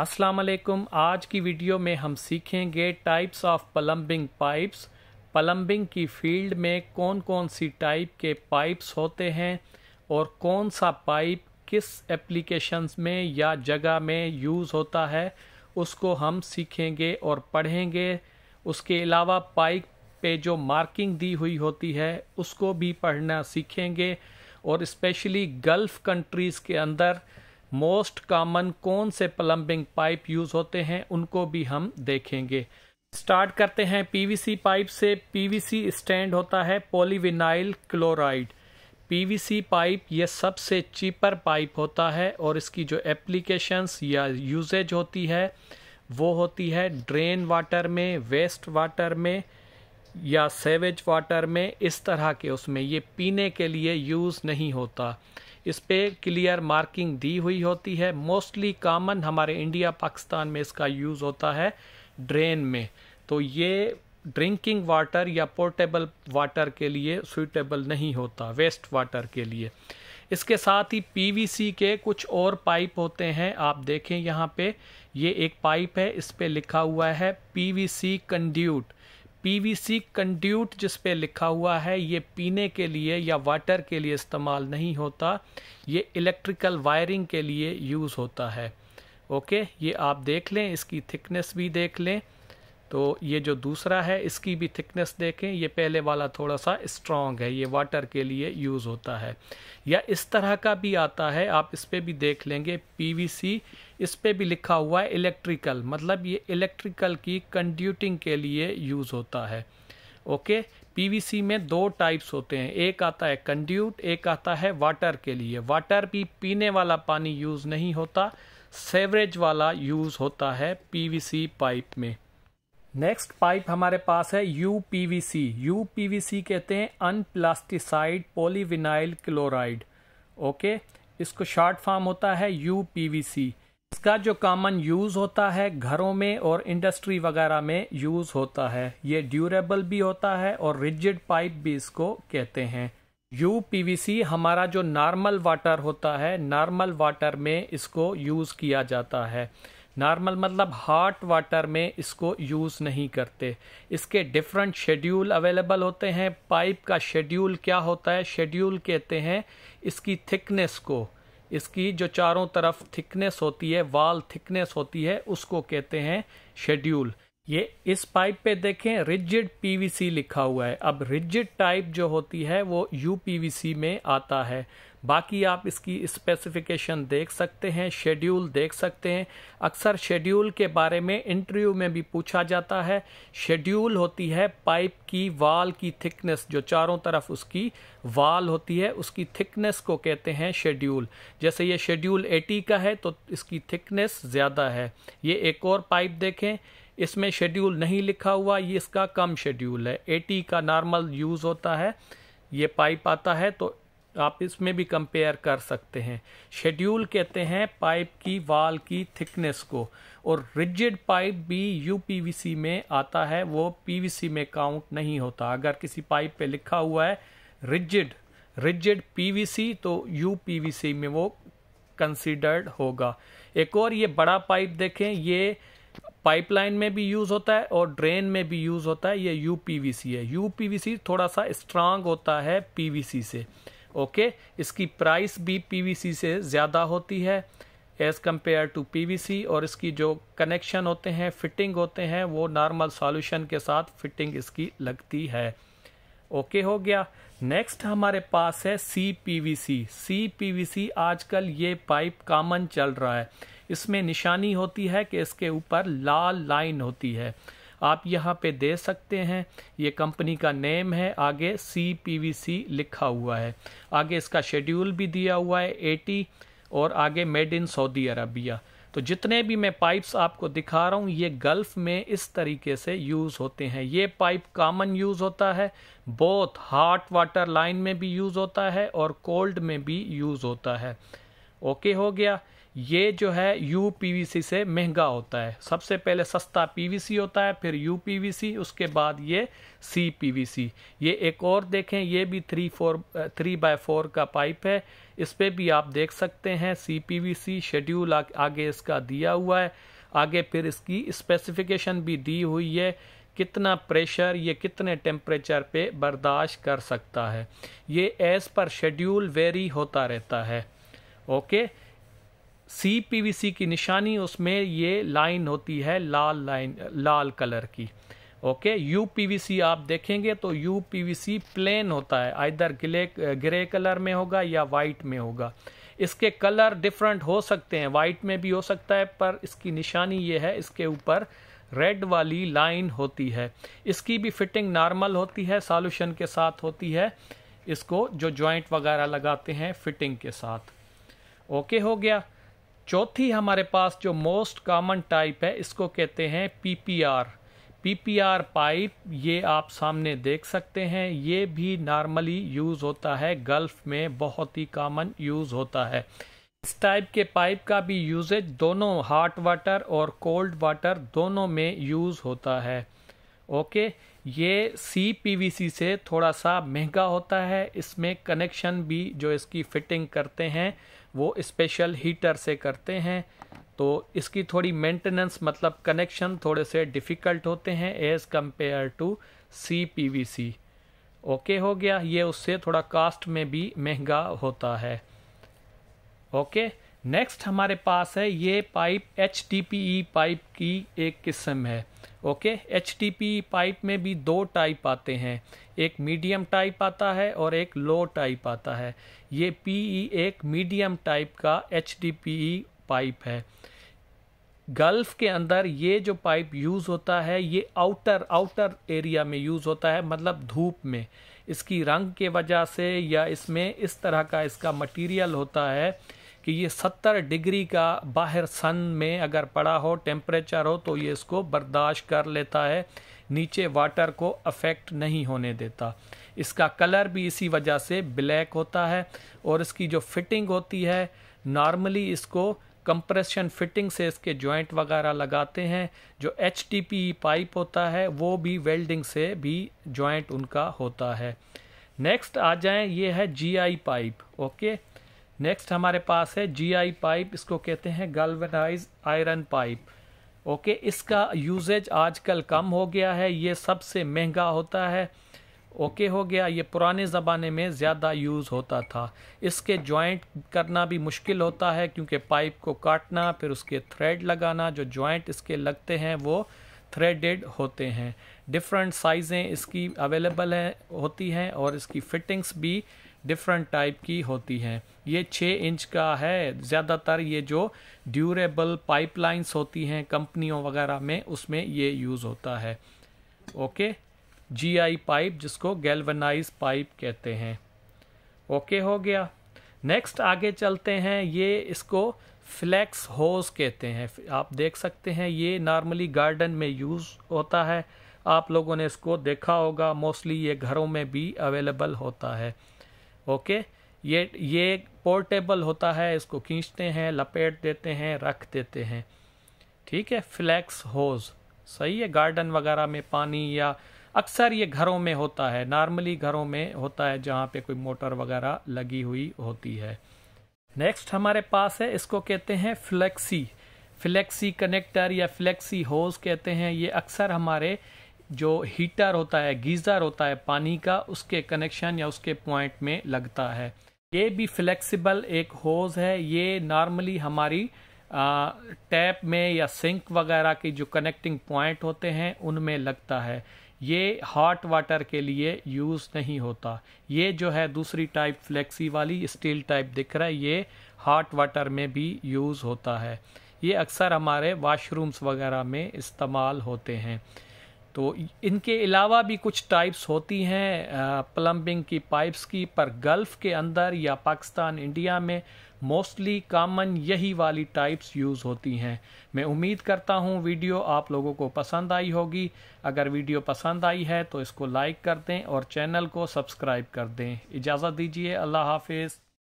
अस्सलाम वालेकुम आज की वीडियो में हम सीखेंगे types of plumbing pipes plumbing की फील्ड में कौन कौन सी टाइप के पाइप्स होते हैं और कौन सा पाइप किस एप्लीकेशंस में या जगह में यूज़ होता है उसको हम सीखेंगे और पढ़ेंगे उसके अलावा पाइप पे जो मार्किंग दी हुई होती है उसको भी पढ़ना सीखेंगे और इस्पेशली गल्फ़ कंट्रीज़ के अंदर मोस्ट कॉमन कौन से प्लम्बिंग पाइप यूज़ होते हैं उनको भी हम देखेंगे स्टार्ट करते हैं पीवीसी पाइप से पीवीसी स्टैंड होता है पॉलीविनाइल क्लोराइड पीवीसी पाइप ये सबसे चीपर पाइप होता है और इसकी जो एप्लीकेशंस या यूजेज होती है वो होती है ड्रेन वाटर में वेस्ट वाटर में या सेवेज वाटर में इस तरह के उसमें ये पीने के लिए यूज़ नहीं होता इस पर क्लियर मार्किंग दी हुई होती है मोस्टली कॉमन हमारे इंडिया पाकिस्तान में इसका यूज़ होता है ड्रेन में तो ये ड्रिंकिंग वाटर या पोर्टेबल वाटर के लिए सुइटेबल नहीं होता वेस्ट वाटर के लिए इसके साथ ही पीवीसी के कुछ और पाइप होते हैं आप देखें यहाँ पे ये एक पाइप है इस पर लिखा हुआ है पीवीसी कंड्यूट पीवीसी कंड्यूट जिस पे लिखा हुआ है ये पीने के लिए या वाटर के लिए इस्तेमाल नहीं होता ये इलेक्ट्रिकल वायरिंग के लिए यूज़ होता है ओके ये आप देख लें इसकी थिकनेस भी देख लें तो ये जो दूसरा है इसकी भी थिकनेस देखें ये पहले वाला थोड़ा सा स्ट्रॉन्ग है ये वाटर के लिए यूज़ होता है या इस तरह का भी आता है आप इस पर भी देख लेंगे पीवीसी इस पर भी लिखा हुआ है इलेक्ट्रिकल मतलब ये इलेक्ट्रिकल की कंड्यूटिंग के लिए यूज़ होता है ओके पीवीसी में दो टाइप्स होते हैं एक आता है कंड्यूट एक आता है वाटर के लिए वाटर भी पीने वाला पानी यूज़ नहीं होता सेवरेज वाला यूज़ होता है पीवीसी पाइप में नेक्स्ट पाइप हमारे पास है यू सी यू सी कहते हैं अनप्लास्टिसाइड पॉलीविनाइल क्लोराइड ओके इसको शॉर्ट फॉर्म होता है यू सी इसका जो कॉमन यूज़ होता है घरों में और इंडस्ट्री वगैरह में यूज़ होता है ये ड्यूरेबल भी होता है और रिजिड पाइप भी इसको कहते हैं यू सी हमारा जो नॉर्मल वाटर होता है नॉर्मल वाटर में इसको यूज़ किया जाता है नॉर्मल मतलब हॉट वाटर में इसको यूज़ नहीं करते इसके डिफरेंट शेड्यूल अवेलेबल होते हैं पाइप का शेड्यूल क्या होता है शेड्यूल कहते हैं इसकी थिकनेस को इसकी जो चारों तरफ थिकनेस होती है वाल थिकनेस होती है उसको कहते हैं शेड्यूल ये इस पाइप पे देखें रिजिड पीवीसी लिखा हुआ है अब रिजिड टाइप जो होती है वो यूपीवीसी में आता है बाकी आप इसकी स्पेसिफिकेशन देख सकते हैं शेड्यूल देख सकते हैं अक्सर शेड्यूल के बारे में इंटरव्यू में भी पूछा जाता है शेड्यूल होती है पाइप की वाल की थिकनेस जो चारों तरफ उसकी वाल होती है उसकी थिकनेस को कहते हैं शेड्यूल जैसे ये शेड्यूल 80 का है तो इसकी थिकनेस ज़्यादा है ये एक और पाइप देखें इसमें शेड्यूल नहीं लिखा हुआ ये इसका कम शेड्यूल है 80 का नॉर्मल यूज़ होता है ये पाइप आता है तो आप इसमें भी कंपेयर कर सकते हैं शेड्यूल कहते हैं पाइप की वाल की थिकनेस को और रिजिड पाइप भी यू पी में आता है वो पीवीसी में काउंट नहीं होता अगर किसी पाइप पे लिखा हुआ है रिजिड रिजिड पीवीसी तो यू में वो कंसीडर्ड होगा एक और ये बड़ा पाइप देखें ये पाइपलाइन में भी यूज़ होता है और ड्रेन में भी यूज़ होता है ये यू है यू थोड़ा सा स्ट्रांग होता है पी से ओके इसकी प्राइस भी पीवीसी से ज़्यादा होती है एज़ कम्पेयर टू पीवीसी और इसकी जो कनेक्शन होते हैं फिटिंग होते हैं वो नॉर्मल सॉल्यूशन के साथ फिटिंग इसकी लगती है ओके okay हो गया नेक्स्ट हमारे पास है C P V C C P V C आजकल ये पाइप कामन चल रहा है इसमें निशानी होती है कि इसके ऊपर लाल लाइन होती है आप यहाँ पे दे सकते हैं ये कंपनी का नेम है आगे सी पी वी सी लिखा हुआ है आगे इसका शेड्यूल भी दिया हुआ है एटी और आगे मेड इन सऊदी अरबिया तो जितने भी मैं पाइप्स आपको दिखा रहा हूँ ये गल्फ़ में इस तरीके से यूज़ होते हैं ये पाइप कॉमन यूज़ होता है बहुत हॉट वाटर लाइन में भी यूज़ होता है और कोल्ड में भी यूज़ होता है ओके हो गया ये जो है यू पीवीसी से महंगा होता है सबसे पहले सस्ता पीवीसी होता है फिर यू पीवीसी उसके बाद ये सी पीवीसी ये एक और देखें ये भी three four three by four का पाइप है इस पर भी आप देख सकते हैं सी पीवीसी शेड्यूल आगे इसका दिया हुआ है आगे फिर इसकी स्पेसिफिकेशन भी दी हुई है कितना प्रेशर ये कितने टेम्परेचर पे बर्दाश्त कर सकता है ये एज़ पर शेड्यूल वेरी होता रहता है ओके सी सी की निशानी उसमें ये लाइन होती है लाल लाइन लाल कलर की ओके यू सी आप देखेंगे तो यू सी प्लेन होता है आइधर ग्रे ग्रे कलर में होगा या वाइट में होगा इसके कलर डिफरेंट हो सकते हैं वाइट में भी हो सकता है पर इसकी निशानी ये है इसके ऊपर रेड वाली लाइन होती है इसकी भी फिटिंग नॉर्मल होती है सॉल्यूशन के साथ होती है इसको जो जॉइंट वगैरह लगाते हैं फिटिंग के साथ ओके हो गया चौथी हमारे पास जो मोस्ट कॉमन टाइप है इसको कहते हैं पीपीआर पीपीआर पाइप ये आप सामने देख सकते हैं ये भी नॉर्मली यूज़ होता है गल्फ में बहुत ही कॉमन यूज़ होता है इस टाइप के पाइप का भी यूजेज दोनों हॉट वाटर और कोल्ड वाटर दोनों में यूज़ होता है ओके ये सी पीवीसी से थोड़ा सा महंगा होता है इसमें कनेक्शन भी जो इसकी फिटिंग करते हैं वो स्पेशल हीटर से करते हैं तो इसकी थोड़ी मेंटेनेंस मतलब कनेक्शन थोड़े से डिफ़िकल्ट होते हैं as compare to C P V C okay हो गया ये उससे थोड़ा कास्ट में भी महंगा होता है ओके नेक्स्ट हमारे पास है ये पाइप एच पाइप की एक किस्म है ओके एच पाइप में भी दो टाइप आते हैं एक मीडियम टाइप आता है और एक लो टाइप आता है ये पी e एक मीडियम टाइप का एच पाइप है गल्फ़ के अंदर ये जो पाइप यूज़ होता है ये आउटर आउटर एरिया में यूज़ होता है मतलब धूप में इसकी रंग के वजह से या इसमें इस तरह का इसका मटेरियल होता है कि ये 70 डिग्री का बाहर सन में अगर पड़ा हो टेम्परेचर हो तो ये इसको बर्दाश्त कर लेता है नीचे वाटर को अफेक्ट नहीं होने देता इसका कलर भी इसी वजह से ब्लैक होता है और इसकी जो फिटिंग होती है नॉर्मली इसको कंप्रेशन फिटिंग से इसके जॉइंट वगैरह लगाते हैं जो एच पाइप होता है वो भी वेल्डिंग से भी जॉइंट उनका होता है नेक्स्ट आ जाए ये है जीआई पाइप ओके नेक्स्ट हमारे पास है जीआई पाइप इसको कहते हैं गल्वेनाइज आयरन पाइप ओके इसका यूजेज आजकल कम हो गया है ये सबसे महंगा होता है ओके हो गया ये पुराने ज़माने में ज़्यादा यूज़ होता था इसके जॉइंट करना भी मुश्किल होता है क्योंकि पाइप को काटना फिर उसके थ्रेड लगाना जो जॉइंट इसके लगते हैं वो थ्रेडेड होते हैं डिफरेंट साइज़ें इसकी अवेलेबल है होती हैं और इसकी फिटिंग्स भी डिफरेंट टाइप की होती हैं ये छः इंच का है ज़्यादातर ये जो ड्यूरेबल पाइपलाइंस होती हैं कंपनियों वगैरह में उसमें ये यूज़ होता है ओके जीआई पाइप जिसको गैल्वनाइज पाइप कहते हैं ओके हो गया नेक्स्ट आगे चलते हैं ये इसको फ्लैक्स होज कहते हैं आप देख सकते हैं ये नॉर्मली गार्डन में यूज़ होता है आप लोगों ने इसको देखा होगा मोस्टली ये घरों में भी अवेलेबल होता है ओके ये ये पोर्टेबल होता है इसको खींचते हैं लपेट देते हैं रख देते हैं ठीक है फ्लैक्स होज सही है गार्डन वगैरह में पानी या अक्सर ये घरों में होता है नॉर्मली घरों में होता है जहाँ पे कोई मोटर वगैरह लगी हुई होती है नेक्स्ट हमारे पास है इसको कहते हैं फ्लेक्सी फ्लेक्सी कनेक्टर या फ्लेक्सी होज कहते हैं ये अक्सर हमारे जो हीटर होता है गीज़र होता है पानी का उसके कनेक्शन या उसके पॉइंट में लगता है ये भी फ्लेक्सिबल एक होज़ है ये नॉर्मली हमारी टैप में या सिंक वगैरह की जो कनेक्टिंग पॉइंट होते हैं उनमें लगता है ये हॉट वाटर के लिए यूज़ नहीं होता ये जो है दूसरी टाइप फ्लेक्सी वाली स्टील टाइप दिख रहा है ये हॉट वाटर में भी यूज़ होता है ये अक्सर हमारे वाशरूम्स वगैरह में इस्तेमाल होते हैं तो इनके अलावा भी कुछ टाइप्स होती हैं प्लम्बिंग की पाइप्स की पर गल्फ़ के अंदर या पाकिस्तान इंडिया में मोस्टली कामन यही वाली टाइप्स यूज़ होती हैं मैं उम्मीद करता हूँ वीडियो आप लोगों को पसंद आई होगी अगर वीडियो पसंद आई है तो इसको लाइक कर दें और चैनल को सब्सक्राइब कर दें इजाज़त दीजिए अल्लाह हाफिज़